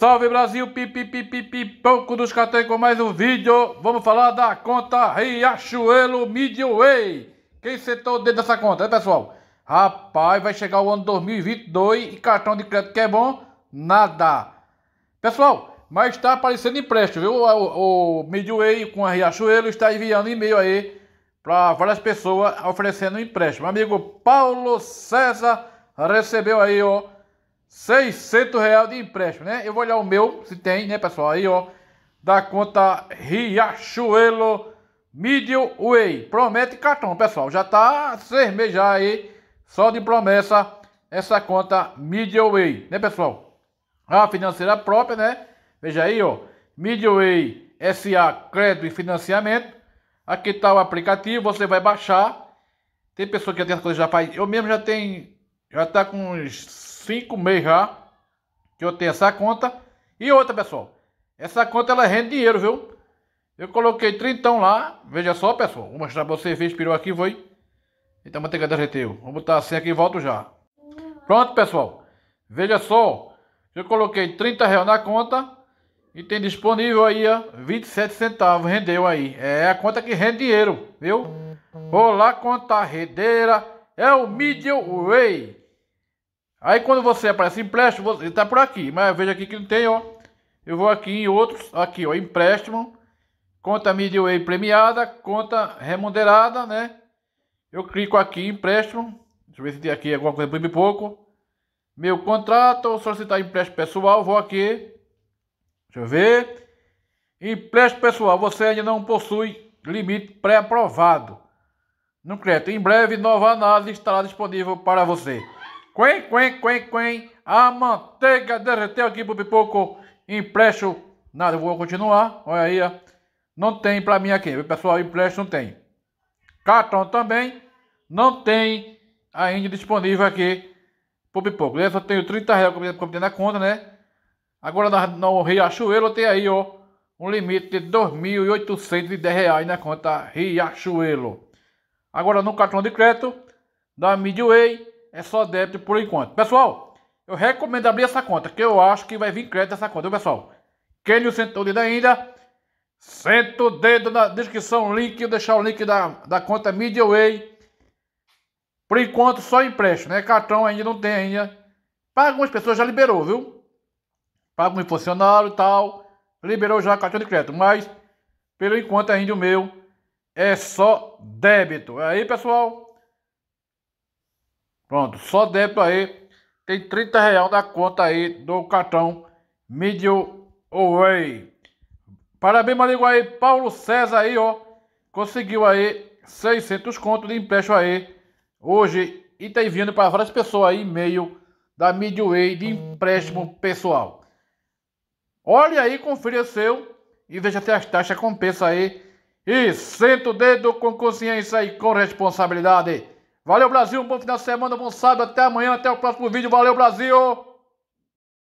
Salve Brasil, pipipipipi, pouco dos catei com mais um vídeo. Vamos falar da conta Riachuelo Midway. Quem sentou o dedo dessa conta, né pessoal? Rapaz, vai chegar o ano 2022 e cartão de crédito que é bom, nada. Pessoal, mas está aparecendo empréstimo, viu? O, o Midway com a Riachuelo está enviando e-mail aí para várias pessoas oferecendo empréstimo. Meu amigo Paulo César recebeu aí, ó 600 reais de empréstimo, né? Eu vou olhar o meu, se tem, né, pessoal? Aí, ó, da conta Riachuelo Midway. Promete cartão, pessoal. Já tá seis meses já aí, só de promessa, essa conta Midway, né, pessoal? A financeira própria, né? Veja aí, ó, Midway SA Crédito e Financiamento. Aqui tá o aplicativo, você vai baixar. Tem pessoa que tem as coisas já faz. Eu mesmo já tenho já está com uns 5 meses já que eu tenho essa conta. E outra, pessoal, essa conta ela rende dinheiro, viu? Eu coloquei 30 lá, veja só, pessoal. Vou mostrar pra vocês, expirou aqui, foi. Então, manteiga derreteu. Vou botar assim aqui e volto já. Pronto, pessoal. Veja só, eu coloquei 30 reais na conta e tem disponível aí, ó, 27 centavos, rendeu aí. É a conta que rende dinheiro, viu? Olá, conta redeira é o Middleway. Aí quando você aparece empréstimo, você está por aqui, mas veja aqui que não tem, ó. Eu vou aqui em outros, aqui, ó, empréstimo, conta Middleway premiada, conta remunerada, né? Eu clico aqui em empréstimo, deixa eu ver se tem aqui alguma coisa bem pouco. Meu contrato, solicitar empréstimo pessoal, vou aqui. Deixa eu ver. Empréstimo pessoal, você ainda não possui limite pré-aprovado no crédito. Em breve, nova análise estará disponível para você. Quen, quen, quen, quen. A manteiga derreteu aqui pro pipoco. Empréstimo. Nada, eu vou continuar. Olha aí, ó. Não tem para mim aqui. Pessoal, empréstimo não tem. Cartão também não tem ainda disponível aqui pro pipoco. Eu só tenho 30 reais como na conta, né? Agora na, no Riachuelo tem aí, ó. Um limite de R$ 2.810 na conta Riachuelo. Agora no cartão de crédito da Midway é só débito por enquanto. Pessoal, eu recomendo abrir essa conta, que eu acho que vai vir crédito essa conta, viu, pessoal? Quem não sentou o dedo ainda, senta o dedo na descrição, link, eu deixar o link da, da conta Midway. Por enquanto, só empréstimo, né? Cartão ainda não tem ainda. Para algumas pessoas já liberou, viu? Para alguns funcionários e tal, liberou já cartão de crédito, mas pelo enquanto é ainda o meu é só débito. É aí, pessoal. Pronto, só débito aí. Tem 30 real da conta aí do cartão Middle Away. Parabéns, amigo aí, Paulo César aí, ó. Conseguiu aí 600 contos de empréstimo aí. Hoje, e tem tá vindo para várias pessoas aí, e-mail da Midway de empréstimo pessoal. Olhe aí, confira seu e veja se as taxas compensam aí e senta o dedo com consciência e com responsabilidade. Valeu, Brasil. Um bom final de semana, bom sábado. Até amanhã, até o próximo vídeo. Valeu, Brasil!